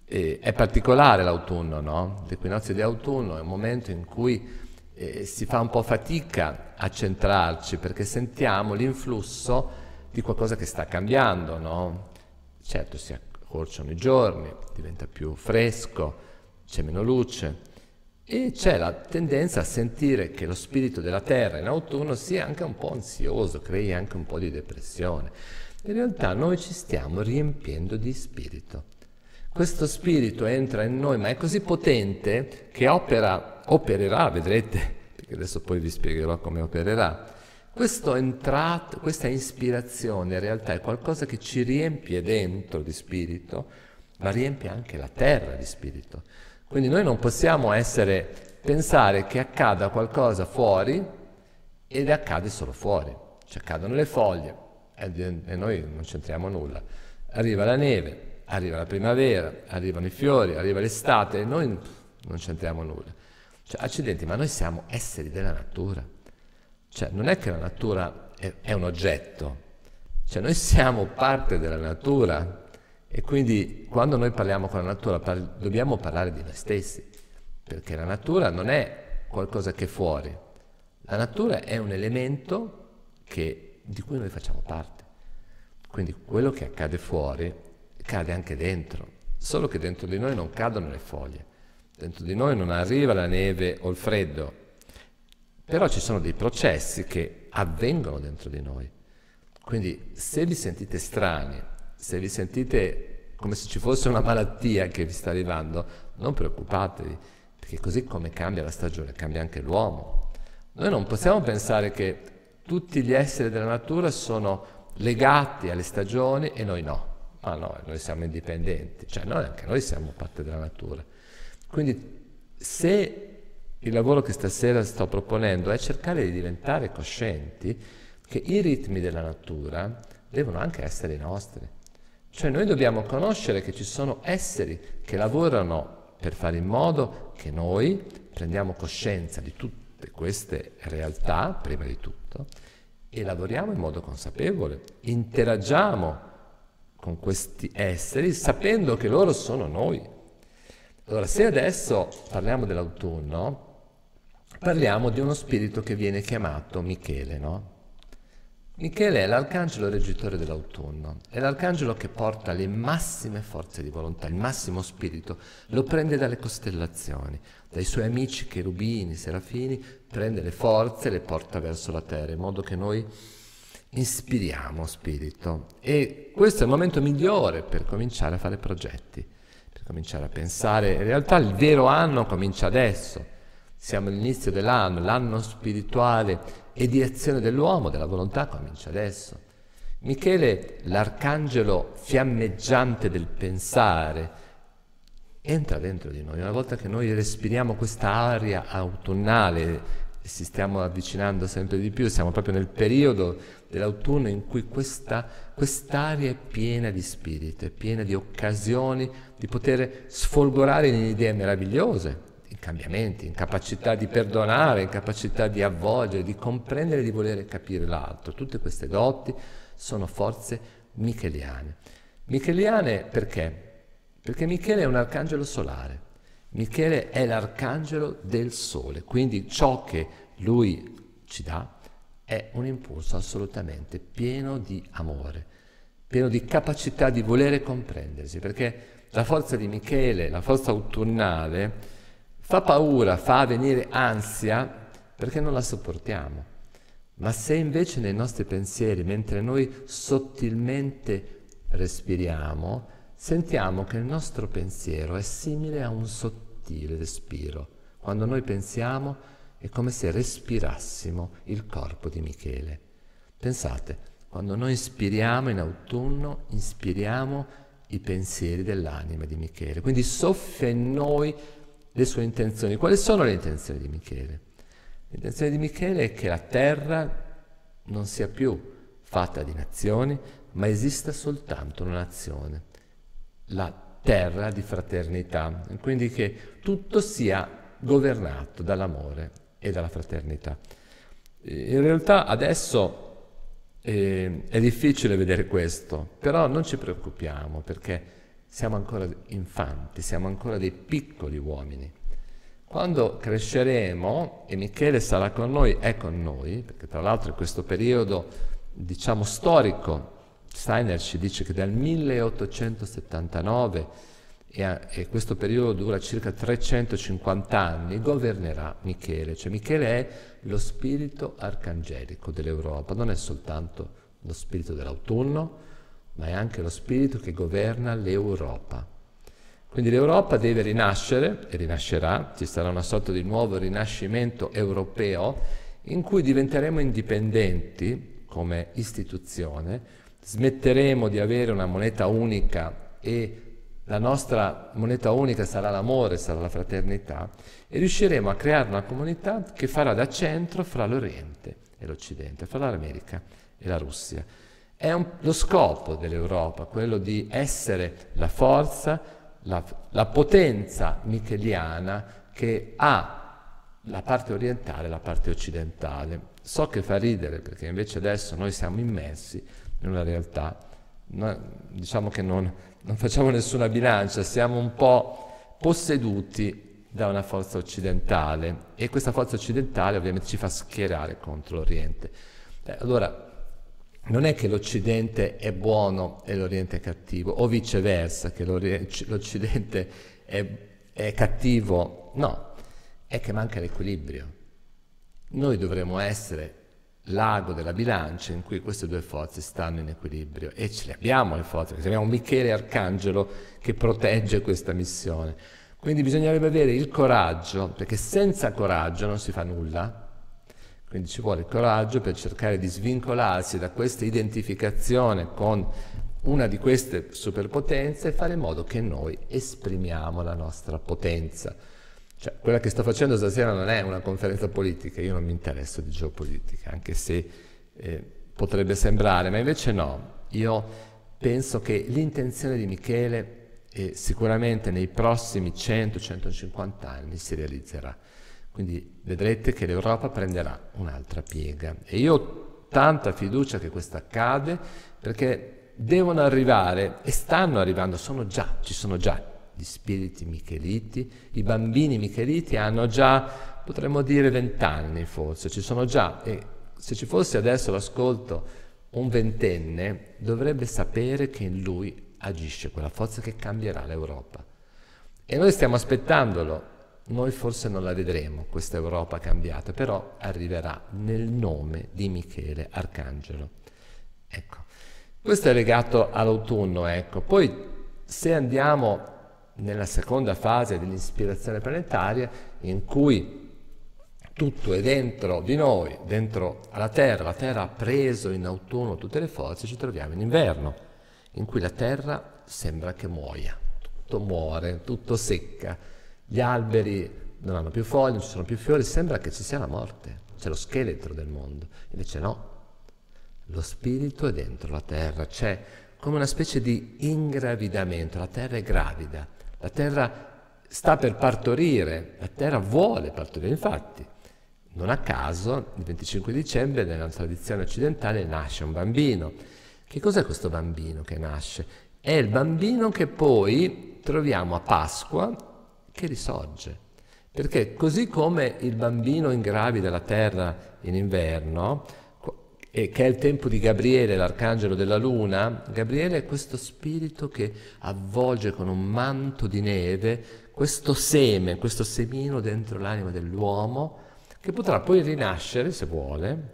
eh, è particolare l'autunno, no? L'equinozio di autunno è un momento in cui eh, si fa un po' fatica a centrarci perché sentiamo l'influsso di qualcosa che sta cambiando, no? Certo, si accorciano i giorni, diventa più fresco, c'è meno luce, e c'è la tendenza a sentire che lo spirito della terra in autunno sia anche un po' ansioso, crei anche un po' di depressione. In realtà noi ci stiamo riempiendo di spirito. Questo spirito entra in noi, ma è così potente che opera, opererà, vedrete, perché adesso poi vi spiegherò come opererà. Entrato, questa ispirazione in realtà è qualcosa che ci riempie dentro di spirito, ma riempie anche la terra di spirito. Quindi noi non possiamo essere, pensare che accada qualcosa fuori ed accade solo fuori. Ci accadono le foglie e noi non c'entriamo nulla. Arriva la neve, arriva la primavera, arrivano i fiori, arriva l'estate e noi non c'entriamo nulla. Cioè, accidenti, ma noi siamo esseri della natura. Cioè, non è che la natura è, è un oggetto, cioè, noi siamo parte della natura, e quindi quando noi parliamo con la natura par- dobbiamo parlare di noi stessi, perché la natura non è qualcosa che è fuori, la natura è un elemento che, di cui noi facciamo parte. Quindi quello che accade fuori cade anche dentro, solo che dentro di noi non cadono le foglie, dentro di noi non arriva la neve o il freddo, però ci sono dei processi che avvengono dentro di noi. Quindi se vi sentite strani se vi sentite come se ci fosse una malattia che vi sta arrivando, non preoccupatevi, perché così come cambia la stagione, cambia anche l'uomo. Noi non possiamo pensare che tutti gli esseri della natura sono legati alle stagioni e noi no. Ma no, noi siamo indipendenti, cioè noi anche noi siamo parte della natura. Quindi se il lavoro che stasera sto proponendo è cercare di diventare coscienti che i ritmi della natura devono anche essere i nostri cioè noi dobbiamo conoscere che ci sono esseri che lavorano per fare in modo che noi prendiamo coscienza di tutte queste realtà, prima di tutto, e lavoriamo in modo consapevole, interagiamo con questi esseri sapendo che loro sono noi. Allora, se adesso parliamo dell'autunno, parliamo di uno spirito che viene chiamato Michele, no? Michele è l'arcangelo reggitore dell'autunno, è l'arcangelo che porta le massime forze di volontà, il massimo spirito, lo prende dalle costellazioni, dai suoi amici cherubini, serafini, prende le forze e le porta verso la terra, in modo che noi ispiriamo spirito. E questo è il momento migliore per cominciare a fare progetti, per cominciare a pensare. In realtà il vero anno comincia adesso, siamo all'inizio dell'anno, l'anno spirituale e di azione dell'uomo, della volontà, comincia adesso. Michele, l'arcangelo fiammeggiante del pensare, entra dentro di noi. Una volta che noi respiriamo questa aria autunnale, si stiamo avvicinando sempre di più, siamo proprio nel periodo dell'autunno in cui questa, quest'aria è piena di spirito, è piena di occasioni di poter sfolgorare in idee meravigliose, cambiamenti, incapacità di perdonare, incapacità di avvolgere, di comprendere e di volere capire l'altro. Tutte queste doti sono forze micheliane. Micheliane perché? Perché Michele è un arcangelo solare. Michele è l'arcangelo del sole, quindi ciò che lui ci dà è un impulso assolutamente pieno di amore, pieno di capacità di volere comprendersi, perché la forza di Michele, la forza autunnale, fa paura, fa venire ansia perché non la sopportiamo. Ma se invece nei nostri pensieri, mentre noi sottilmente respiriamo, sentiamo che il nostro pensiero è simile a un sottile respiro. Quando noi pensiamo è come se respirassimo il corpo di Michele. Pensate, quando noi ispiriamo in autunno, ispiriamo i pensieri dell'anima di Michele. Quindi soffia in noi le sue intenzioni. Quali sono le intenzioni di Michele? L'intenzione di Michele è che la terra non sia più fatta di nazioni, ma esista soltanto una nazione, la terra di fraternità, quindi che tutto sia governato dall'amore e dalla fraternità. In realtà adesso eh, è difficile vedere questo, però non ci preoccupiamo perché siamo ancora infanti, siamo ancora dei piccoli uomini. Quando cresceremo e Michele sarà con noi, è con noi, perché tra l'altro in questo periodo, diciamo, storico, Steiner ci dice che dal 1879 e, a, e questo periodo dura circa 350 anni, governerà Michele, cioè Michele è lo spirito arcangelico dell'Europa, non è soltanto lo spirito dell'autunno, ma è anche lo spirito che governa l'Europa. Quindi l'Europa deve rinascere, e rinascerà, ci sarà una sorta di nuovo rinascimento europeo in cui diventeremo indipendenti come istituzione, smetteremo di avere una moneta unica e la nostra moneta unica sarà l'amore, sarà la fraternità e riusciremo a creare una comunità che farà da centro fra l'Oriente e l'Occidente, fra l'America e la Russia. È un, lo scopo dell'Europa, quello di essere la forza, la, la potenza micheliana che ha la parte orientale e la parte occidentale. So che fa ridere perché invece adesso noi siamo immersi in una realtà, noi, diciamo che non, non facciamo nessuna bilancia, siamo un po' posseduti da una forza occidentale e questa forza occidentale ovviamente ci fa schierare contro l'Oriente. Eh, allora, non è che l'Occidente è buono e l'Oriente è cattivo, o viceversa, che l'Occidente è, è cattivo, no, è che manca l'equilibrio. Noi dovremmo essere l'ago della bilancia in cui queste due forze stanno in equilibrio e ce le abbiamo le forze, perché abbiamo Michele Arcangelo che protegge questa missione. Quindi bisognerebbe avere il coraggio, perché senza coraggio non si fa nulla, quindi ci vuole coraggio per cercare di svincolarsi da questa identificazione con una di queste superpotenze e fare in modo che noi esprimiamo la nostra potenza. Cioè, quella che sto facendo stasera non è una conferenza politica, io non mi interesso di geopolitica, anche se eh, potrebbe sembrare, ma invece no. Io penso che l'intenzione di Michele eh, sicuramente nei prossimi 100-150 anni si realizzerà. Quindi vedrete che l'Europa prenderà un'altra piega. E io ho tanta fiducia che questo accade perché devono arrivare e stanno arrivando, sono già, ci sono già gli spiriti micheliti, i bambini micheliti hanno già, potremmo dire, vent'anni forse, ci sono già, e se ci fosse adesso l'ascolto un ventenne, dovrebbe sapere che in lui agisce quella forza che cambierà l'Europa. E noi stiamo aspettandolo, noi forse non la vedremo questa Europa cambiata, però arriverà nel nome di Michele Arcangelo. Ecco. Questo è legato all'autunno, ecco. Poi se andiamo nella seconda fase dell'ispirazione planetaria, in cui tutto è dentro di noi, dentro alla Terra, la Terra ha preso in autunno tutte le forze, ci troviamo in inverno, in cui la Terra sembra che muoia, tutto muore, tutto secca, gli alberi non hanno più foglie, non ci sono più fiori, sembra che ci sia la morte, c'è lo scheletro del mondo. Invece no, lo spirito è dentro la terra, c'è come una specie di ingravidamento, la terra è gravida, la terra sta per partorire, la terra vuole partorire, infatti. Non a caso, il 25 dicembre, nella tradizione occidentale, nasce un bambino. Che cos'è questo bambino che nasce? È il bambino che poi troviamo a Pasqua che risorge. Perché così come il bambino ingravida la terra in inverno, e che è il tempo di Gabriele, l'arcangelo della luna, Gabriele è questo spirito che avvolge con un manto di neve questo seme, questo semino dentro l'anima dell'uomo, che potrà poi rinascere, se vuole,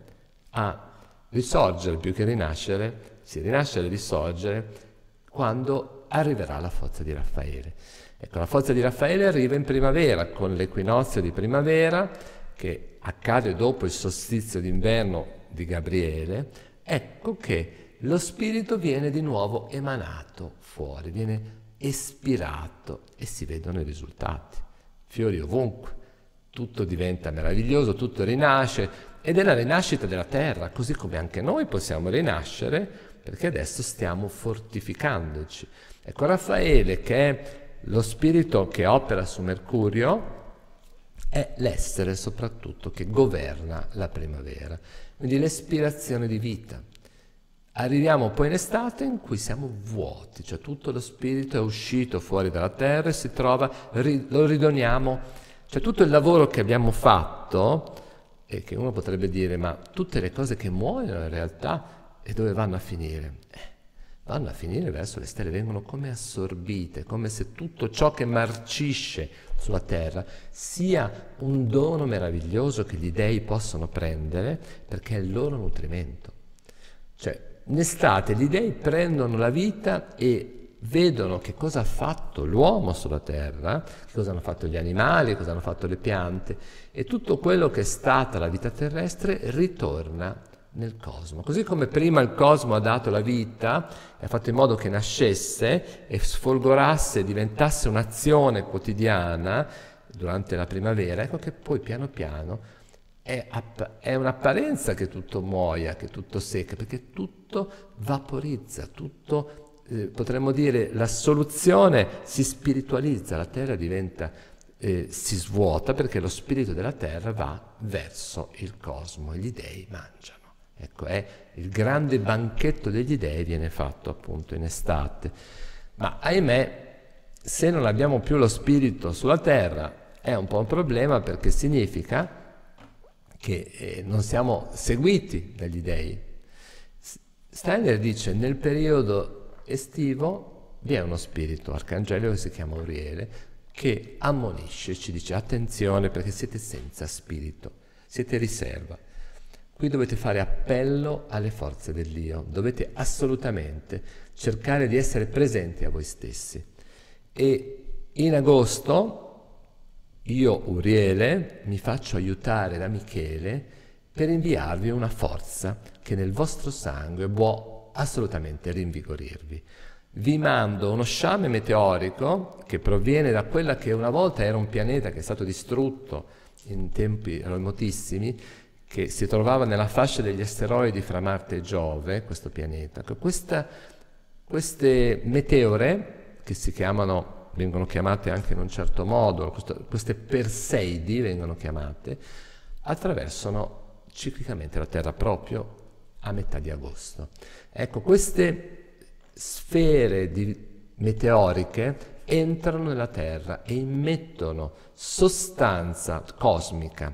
a risorgere più che rinascere, si rinascere e risorgere, quando arriverà la forza di Raffaele. Ecco, la forza di Raffaele arriva in primavera, con l'equinozio di primavera, che accade dopo il solstizio d'inverno di Gabriele, ecco che lo spirito viene di nuovo emanato fuori, viene espirato e si vedono i risultati. Fiori ovunque, tutto diventa meraviglioso, tutto rinasce ed è la rinascita della terra, così come anche noi possiamo rinascere perché adesso stiamo fortificandoci. Ecco Raffaele che è lo spirito che opera su Mercurio è l'essere soprattutto che governa la primavera, quindi l'espirazione di vita. Arriviamo poi in estate in cui siamo vuoti, cioè tutto lo spirito è uscito fuori dalla terra e si trova, lo ridoniamo, cioè tutto il lavoro che abbiamo fatto, e che uno potrebbe dire, ma tutte le cose che muoiono in realtà, e dove vanno a finire? vanno a finire verso le stelle, vengono come assorbite, come se tutto ciò che marcisce sulla terra sia un dono meraviglioso che gli dèi possono prendere perché è il loro nutrimento. Cioè, in estate gli dèi prendono la vita e vedono che cosa ha fatto l'uomo sulla terra, che cosa hanno fatto gli animali, cosa hanno fatto le piante e tutto quello che è stata la vita terrestre ritorna nel cosmo. Così come prima il cosmo ha dato la vita, e ha fatto in modo che nascesse e sfolgorasse, diventasse un'azione quotidiana durante la primavera, ecco che poi piano piano è, app- è un'apparenza che tutto muoia, che tutto secca, perché tutto vaporizza, tutto, eh, potremmo dire, la soluzione si spiritualizza, la terra diventa eh, si svuota perché lo spirito della terra va verso il cosmo gli dei mangiano. Ecco, è il grande banchetto degli dei viene fatto appunto in estate. Ma ahimè, se non abbiamo più lo spirito sulla terra, è un po' un problema perché significa che eh, non siamo seguiti dagli dei. Steiner dice nel periodo estivo vi è uno spirito, arcangelico che si chiama Uriele, che ammonisce, ci dice attenzione perché siete senza spirito, siete riserva. Qui dovete fare appello alle forze dell'io, dovete assolutamente cercare di essere presenti a voi stessi. E in agosto io, Uriele, mi faccio aiutare da Michele per inviarvi una forza che nel vostro sangue può assolutamente rinvigorirvi. Vi mando uno sciame meteorico che proviene da quella che una volta era un pianeta che è stato distrutto in tempi remotissimi che si trovava nella fascia degli asteroidi fra Marte e Giove, questo pianeta, questa, queste meteore, che si chiamano, vengono chiamate anche in un certo modo, questo, queste Perseidi vengono chiamate, attraversano ciclicamente la Terra proprio a metà di agosto. Ecco, queste sfere meteoriche entrano nella Terra e immettono sostanza cosmica,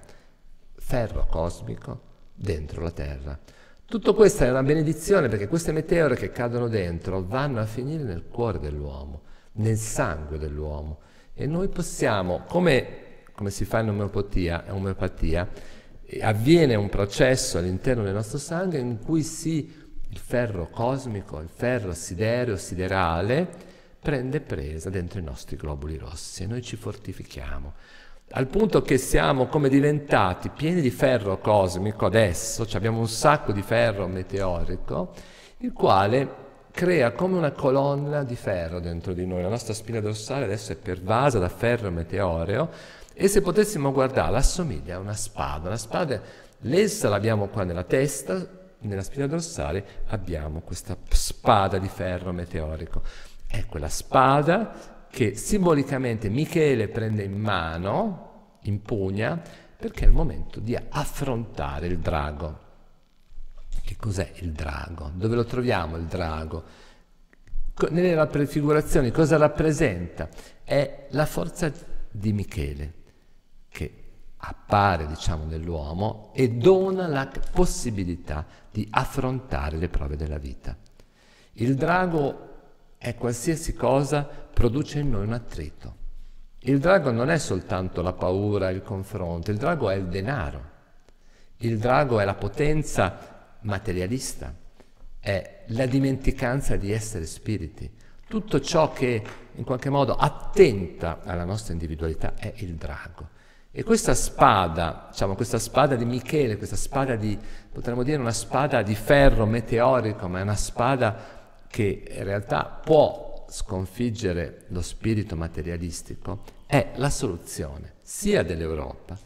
ferro cosmico dentro la Terra. Tutto questo è una benedizione perché queste meteore che cadono dentro vanno a finire nel cuore dell'uomo, nel sangue dell'uomo. E noi possiamo, come, come si fa in omeopatia, omeopatia, eh, avviene un processo all'interno del nostro sangue in cui si, il ferro cosmico, il ferro sidereo, siderale, prende presa dentro i nostri globuli rossi e noi ci fortifichiamo al punto che siamo come diventati pieni di ferro cosmico adesso, cioè abbiamo un sacco di ferro meteorico, il quale crea come una colonna di ferro dentro di noi. La nostra spina dorsale adesso è pervasa da ferro meteoreo e se potessimo guardarla assomiglia a una spada. Una spada, l'essa l'abbiamo qua nella testa, nella spina dorsale abbiamo questa spada di ferro meteorico. Ecco la spada che simbolicamente Michele prende in mano, impugna, perché è il momento di affrontare il drago. Che cos'è il drago? Dove lo troviamo il drago? Nelle raffigurazioni cosa rappresenta? È la forza di Michele che appare diciamo nell'uomo e dona la possibilità di affrontare le prove della vita. Il drago è qualsiasi cosa produce in noi un attrito. Il drago non è soltanto la paura, il confronto, il drago è il denaro, il drago è la potenza materialista, è la dimenticanza di essere spiriti. Tutto ciò che in qualche modo attenta alla nostra individualità è il drago. E questa spada, diciamo questa spada di Michele, questa spada di, potremmo dire una spada di ferro meteorico, ma è una spada che in realtà può sconfiggere lo spirito materialistico è la soluzione sia dell'Europa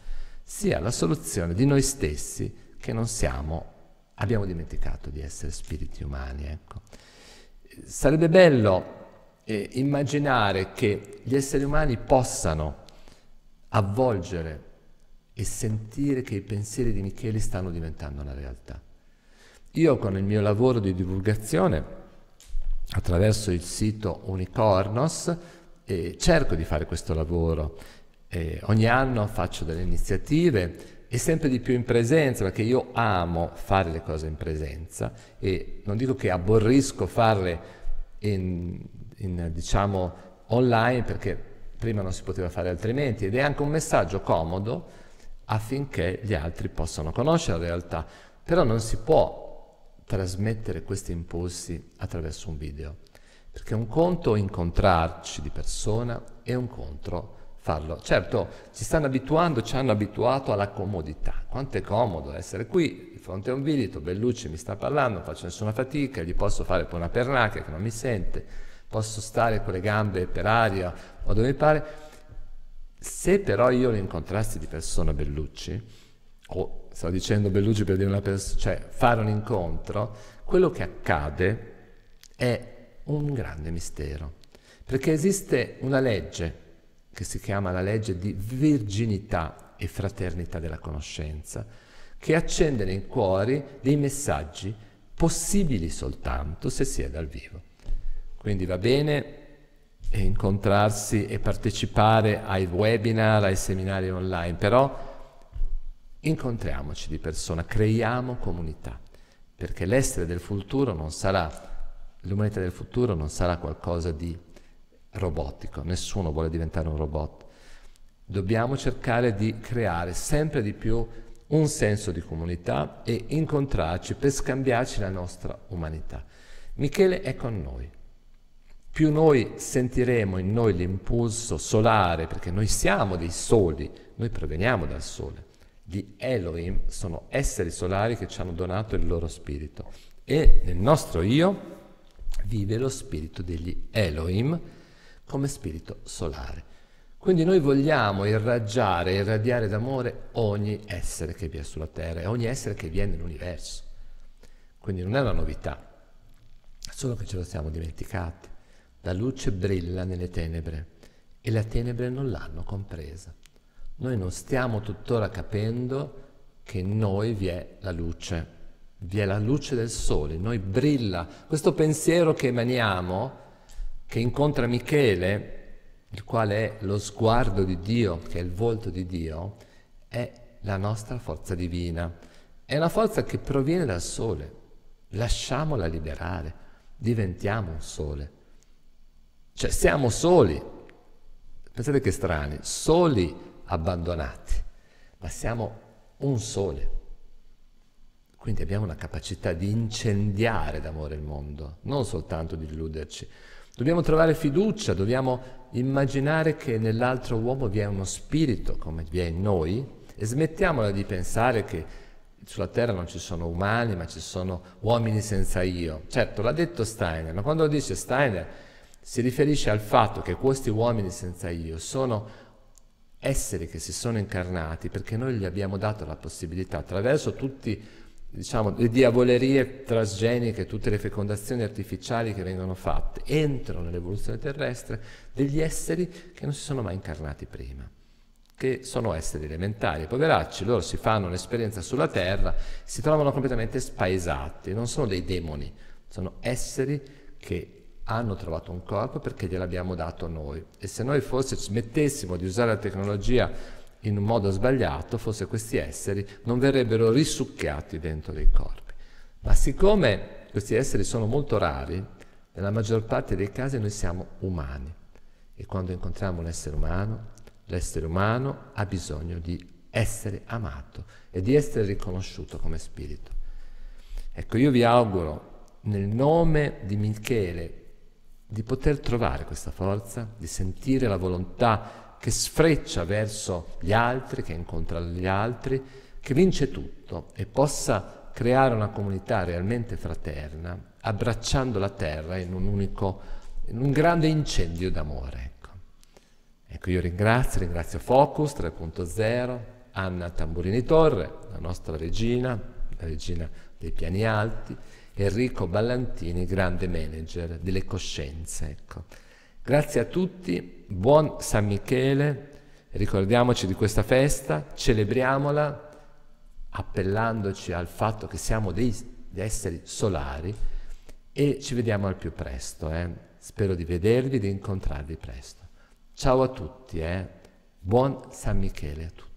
sia la soluzione di noi stessi che non siamo, abbiamo dimenticato di essere spiriti umani. Ecco. Sarebbe bello eh, immaginare che gli esseri umani possano avvolgere e sentire che i pensieri di Michele stanno diventando una realtà. Io con il mio lavoro di divulgazione attraverso il sito Unicornos e cerco di fare questo lavoro. E ogni anno faccio delle iniziative e sempre di più in presenza, perché io amo fare le cose in presenza e non dico che aborrisco farle in, in, diciamo, online perché prima non si poteva fare altrimenti ed è anche un messaggio comodo affinché gli altri possano conoscere la realtà, però non si può trasmettere questi impulsi attraverso un video. Perché un conto incontrarci di persona e un conto farlo. Certo, ci stanno abituando, ci hanno abituato alla comodità. Quanto è comodo essere qui di fronte a un video, Bellucci mi sta parlando, non faccio nessuna fatica, gli posso fare poi una pernacchia che non mi sente, posso stare con le gambe per aria o dove mi pare. Se però io lo incontrassi di persona Bellucci, o stava dicendo Bellucci per dire una persona, cioè fare un incontro, quello che accade è un grande mistero, perché esiste una legge che si chiama la legge di virginità e fraternità della conoscenza, che accende nei cuori dei messaggi possibili soltanto se si è dal vivo. Quindi va bene incontrarsi e partecipare ai webinar, ai seminari online, però incontriamoci di persona, creiamo comunità, perché l'essere del futuro non sarà, l'umanità del futuro non sarà qualcosa di robotico, nessuno vuole diventare un robot. Dobbiamo cercare di creare sempre di più un senso di comunità e incontrarci per scambiarci la nostra umanità. Michele è con noi. Più noi sentiremo in noi l'impulso solare, perché noi siamo dei soli, noi proveniamo dal sole di Elohim sono esseri solari che ci hanno donato il loro spirito. E nel nostro io vive lo spirito degli Elohim come spirito solare. Quindi noi vogliamo irraggiare, irradiare d'amore ogni essere che vi è sulla terra e ogni essere che vi è nell'universo. Quindi non è una novità, solo che ce lo siamo dimenticati. La luce brilla nelle tenebre e le tenebre non l'hanno compresa. Noi non stiamo tuttora capendo che in noi vi è la luce, vi è la luce del sole, in noi brilla. Questo pensiero che emaniamo, che incontra Michele, il quale è lo sguardo di Dio, che è il volto di Dio, è la nostra forza divina. È una forza che proviene dal sole. Lasciamola liberare, diventiamo un sole. Cioè siamo soli. Pensate che strani, soli abbandonati, ma siamo un sole. Quindi abbiamo una capacità di incendiare d'amore il mondo, non soltanto di illuderci. Dobbiamo trovare fiducia, dobbiamo immaginare che nell'altro uomo vi è uno spirito come vi è in noi e smettiamola di pensare che sulla terra non ci sono umani, ma ci sono uomini senza io. Certo, l'ha detto Steiner, ma quando lo dice Steiner si riferisce al fatto che questi uomini senza io sono esseri che si sono incarnati perché noi gli abbiamo dato la possibilità attraverso tutte diciamo, le diavolerie transgeniche, tutte le fecondazioni artificiali che vengono fatte, entrano nell'evoluzione terrestre degli esseri che non si sono mai incarnati prima che sono esseri elementari, poveracci, loro si fanno un'esperienza sulla Terra, si trovano completamente spaesati, non sono dei demoni, sono esseri che hanno trovato un corpo perché gliel'abbiamo dato noi. E se noi forse smettessimo di usare la tecnologia in un modo sbagliato, forse questi esseri non verrebbero risucchiati dentro dei corpi. Ma siccome questi esseri sono molto rari, nella maggior parte dei casi noi siamo umani. E quando incontriamo un essere umano, l'essere umano ha bisogno di essere amato e di essere riconosciuto come spirito. Ecco, io vi auguro nel nome di Michele di poter trovare questa forza, di sentire la volontà che sfreccia verso gli altri, che incontra gli altri, che vince tutto e possa creare una comunità realmente fraterna, abbracciando la terra in un unico, in un grande incendio d'amore. Ecco. ecco, io ringrazio, ringrazio Focus 3.0, Anna Tamburini Torre, la nostra regina, la regina dei piani alti, Enrico Ballantini, grande manager delle coscienze. Ecco. Grazie a tutti, buon San Michele, ricordiamoci di questa festa, celebriamola appellandoci al fatto che siamo dei, dei esseri solari e ci vediamo al più presto. Eh. Spero di vedervi e di incontrarvi presto. Ciao a tutti, eh. buon San Michele a tutti.